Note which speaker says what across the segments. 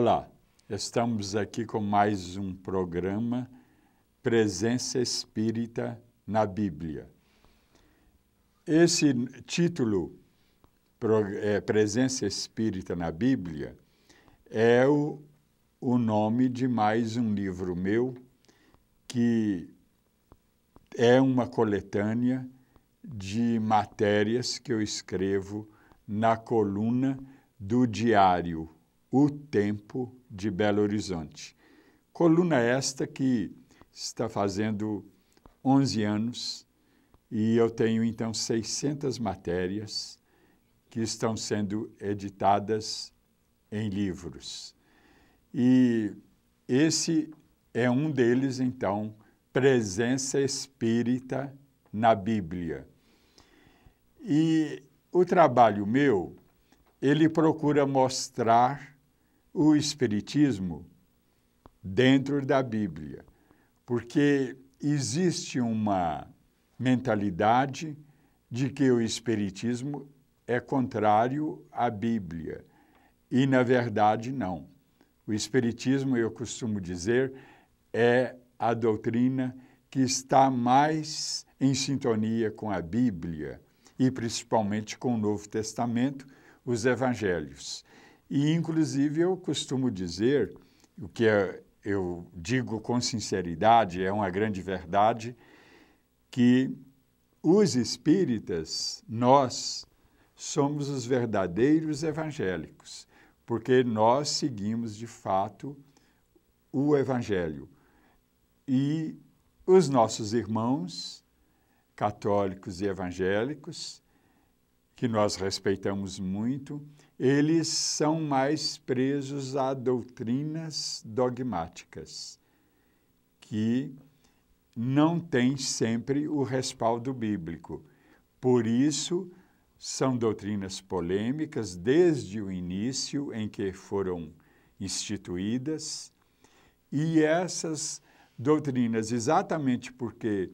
Speaker 1: Olá, estamos aqui com mais um programa Presença Espírita na Bíblia. Esse título, é, Presença Espírita na Bíblia, é o, o nome de mais um livro meu que é uma coletânea de matérias que eu escrevo na coluna do Diário o Tempo de Belo Horizonte. Coluna esta que está fazendo 11 anos e eu tenho então 600 matérias que estão sendo editadas em livros. E esse é um deles, então, Presença Espírita na Bíblia. E o trabalho meu, ele procura mostrar o Espiritismo dentro da Bíblia, porque existe uma mentalidade de que o Espiritismo é contrário à Bíblia, e na verdade não. O Espiritismo, eu costumo dizer, é a doutrina que está mais em sintonia com a Bíblia e principalmente com o Novo Testamento, os Evangelhos. E, inclusive, eu costumo dizer, o que é, eu digo com sinceridade, é uma grande verdade, que os espíritas, nós, somos os verdadeiros evangélicos, porque nós seguimos de fato o evangelho. E os nossos irmãos católicos e evangélicos, que nós respeitamos muito, eles são mais presos a doutrinas dogmáticas, que não têm sempre o respaldo bíblico. Por isso, são doutrinas polêmicas desde o início em que foram instituídas, e essas doutrinas, exatamente porque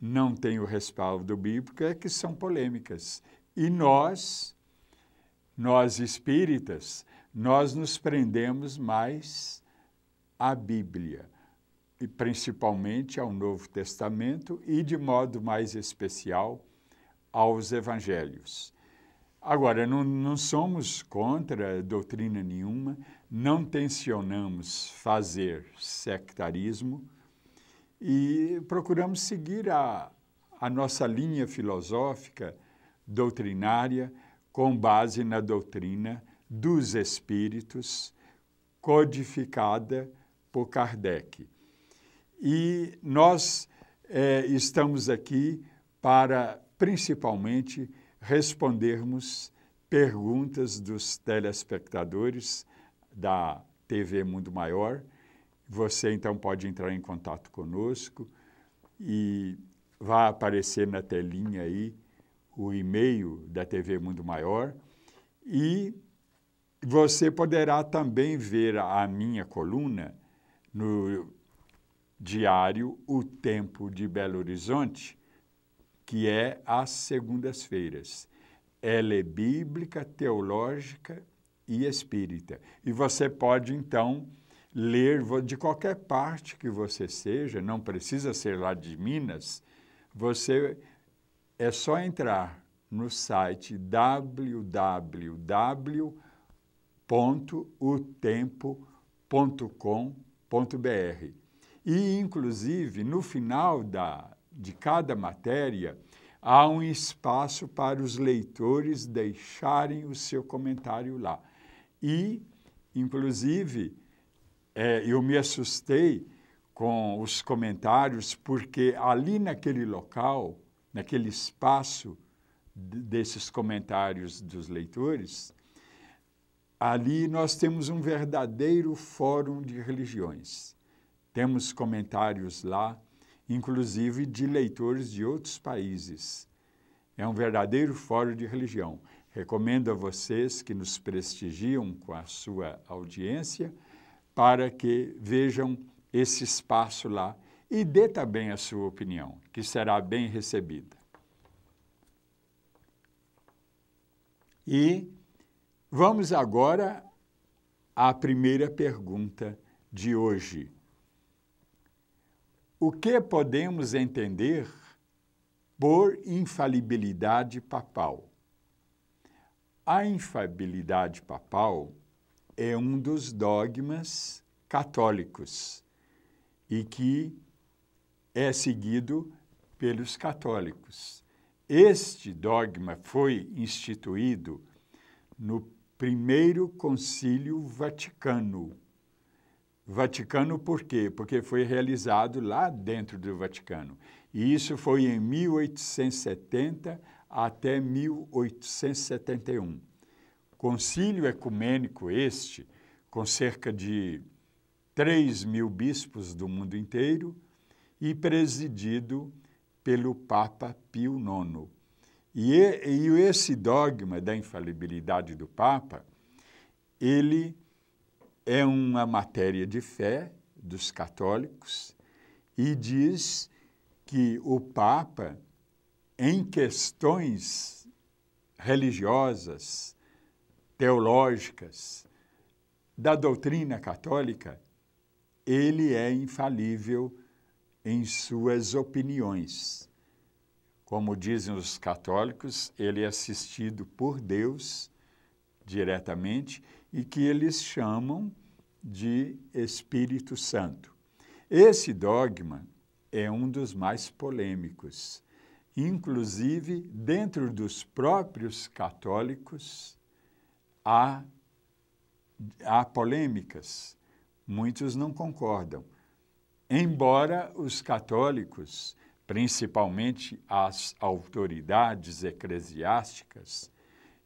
Speaker 1: não têm o respaldo bíblico, é que são polêmicas. E nós, nós espíritas, nós nos prendemos mais à Bíblia, e principalmente ao Novo Testamento e, de modo mais especial, aos Evangelhos. Agora, não, não somos contra doutrina nenhuma, não tensionamos fazer sectarismo e procuramos seguir a, a nossa linha filosófica doutrinária com base na doutrina dos espíritos codificada por Kardec. E nós eh, estamos aqui para, principalmente, respondermos perguntas dos telespectadores da TV Mundo Maior. Você então pode entrar em contato conosco e vai aparecer na telinha aí o e-mail da TV Mundo Maior e você poderá também ver a minha coluna no diário O Tempo de Belo Horizonte, que é às segundas-feiras. Ela é bíblica, teológica e espírita. E você pode, então, ler de qualquer parte que você seja, não precisa ser lá de Minas, você é só entrar no site www.utempo.com.br. E, inclusive, no final da, de cada matéria, há um espaço para os leitores deixarem o seu comentário lá. E, inclusive, é, eu me assustei com os comentários, porque ali naquele local naquele espaço desses comentários dos leitores, ali nós temos um verdadeiro fórum de religiões. Temos comentários lá, inclusive de leitores de outros países. É um verdadeiro fórum de religião. Recomendo a vocês que nos prestigiam com a sua audiência para que vejam esse espaço lá e dê também a sua opinião, que será bem recebida. E vamos agora à primeira pergunta de hoje. O que podemos entender por infalibilidade papal? A infalibilidade papal é um dos dogmas católicos e que é seguido pelos católicos. Este dogma foi instituído no primeiro concílio Vaticano. Vaticano por quê? Porque foi realizado lá dentro do Vaticano. E isso foi em 1870 até 1871. Concílio ecumênico este, com cerca de 3 mil bispos do mundo inteiro, e presidido pelo Papa Pio IX. E, e esse dogma da infalibilidade do Papa, ele é uma matéria de fé dos católicos e diz que o Papa, em questões religiosas, teológicas, da doutrina católica, ele é infalível em suas opiniões. Como dizem os católicos, ele é assistido por Deus diretamente e que eles chamam de Espírito Santo. Esse dogma é um dos mais polêmicos. Inclusive, dentro dos próprios católicos, há, há polêmicas. Muitos não concordam. Embora os católicos, principalmente as autoridades eclesiásticas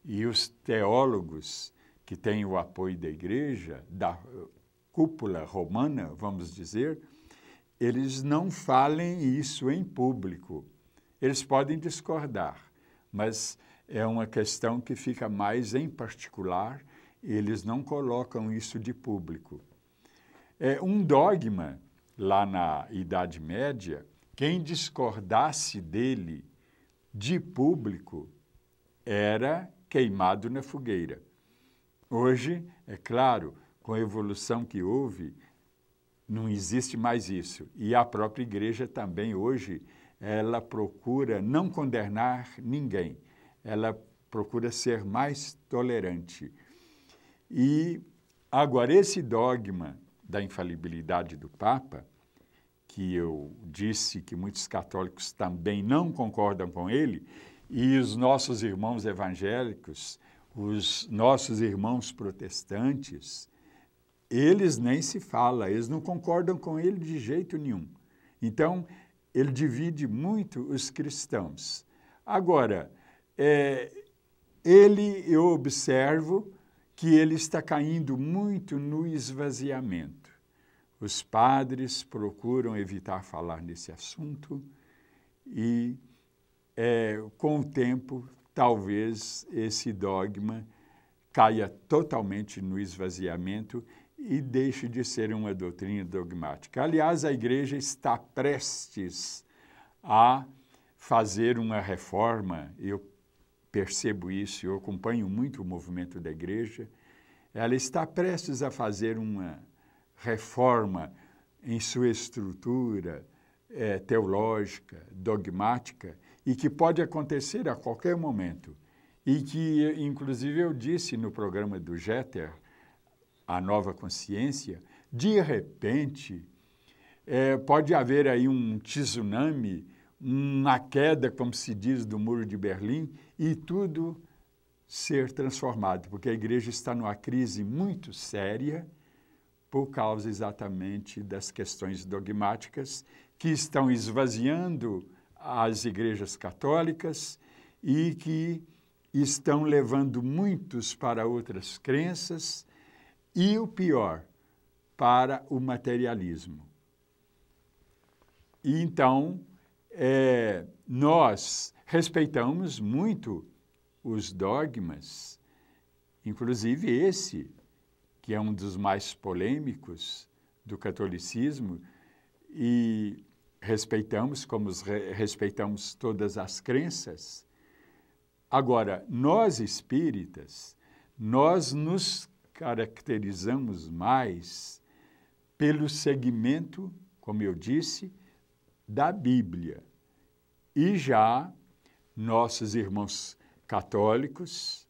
Speaker 1: e os teólogos que têm o apoio da igreja, da eh, cúpula romana, vamos dizer, eles não falem isso em público. Eles podem discordar, mas é uma questão que fica mais em particular, eles não colocam isso de público. É um dogma lá na Idade Média, quem discordasse dele de público era queimado na fogueira. Hoje, é claro, com a evolução que houve, não existe mais isso. E a própria igreja também hoje, ela procura não condenar ninguém. Ela procura ser mais tolerante. E agora esse dogma da infalibilidade do Papa, que eu disse que muitos católicos também não concordam com ele, e os nossos irmãos evangélicos, os nossos irmãos protestantes, eles nem se fala, eles não concordam com ele de jeito nenhum. Então, ele divide muito os cristãos. Agora, é, ele, eu observo que ele está caindo muito no esvaziamento. Os padres procuram evitar falar nesse assunto e, é, com o tempo, talvez esse dogma caia totalmente no esvaziamento e deixe de ser uma doutrina dogmática. Aliás, a igreja está prestes a fazer uma reforma, eu percebo isso, eu acompanho muito o movimento da igreja, ela está prestes a fazer uma reforma em sua estrutura é, teológica, dogmática, e que pode acontecer a qualquer momento. E que, inclusive, eu disse no programa do Jeter, A Nova Consciência, de repente, é, pode haver aí um tsunami, uma queda, como se diz, do Muro de Berlim, e tudo ser transformado, porque a igreja está numa crise muito séria por causa exatamente das questões dogmáticas que estão esvaziando as igrejas católicas e que estão levando muitos para outras crenças e o pior, para o materialismo. E então, é, nós respeitamos muito os dogmas, inclusive esse, que é um dos mais polêmicos do catolicismo, e respeitamos como respeitamos todas as crenças. Agora, nós espíritas, nós nos caracterizamos mais pelo segmento, como eu disse, da Bíblia. E já nossos irmãos católicos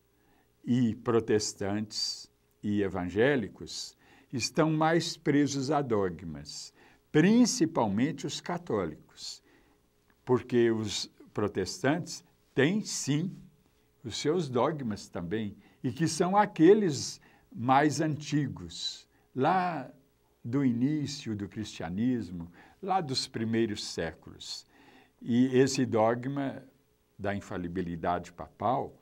Speaker 1: e protestantes e evangélicos estão mais presos a dogmas, principalmente os católicos, porque os protestantes têm sim os seus dogmas também, e que são aqueles mais antigos, lá do início do cristianismo, lá dos primeiros séculos. E esse dogma da infalibilidade papal,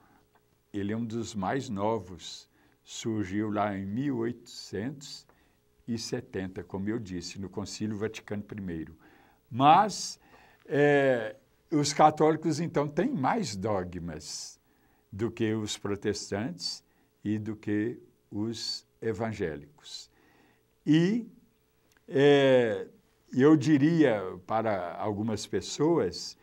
Speaker 1: ele é um dos mais novos. Surgiu lá em 1870, como eu disse, no Concílio Vaticano I. Mas é, os católicos, então, têm mais dogmas do que os protestantes e do que os evangélicos. E é, eu diria para algumas pessoas,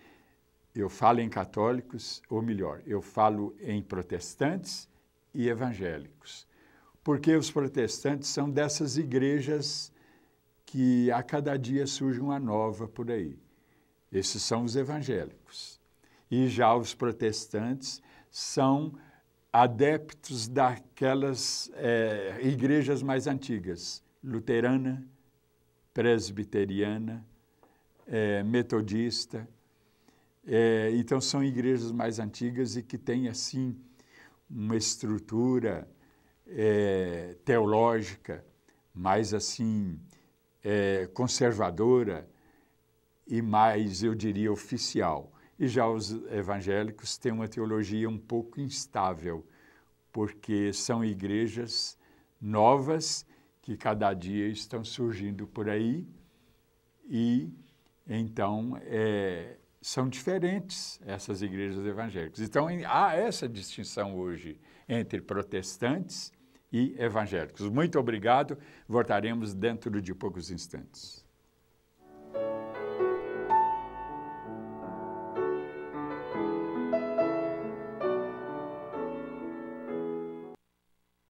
Speaker 1: eu falo em católicos, ou melhor, eu falo em protestantes e evangélicos, porque os protestantes são dessas igrejas que a cada dia surge uma nova por aí. Esses são os evangélicos. E já os protestantes são adeptos daquelas é, igrejas mais antigas, luterana, presbiteriana, é, metodista. É, então, são igrejas mais antigas e que têm, assim, uma estrutura é, teológica mais, assim, é, conservadora e mais, eu diria, oficial. E já os evangélicos têm uma teologia um pouco instável, porque são igrejas novas que cada dia estão surgindo por aí e então é, são diferentes essas igrejas evangélicas. Então há essa distinção hoje entre protestantes e evangélicos. Muito obrigado. Voltaremos dentro de poucos instantes.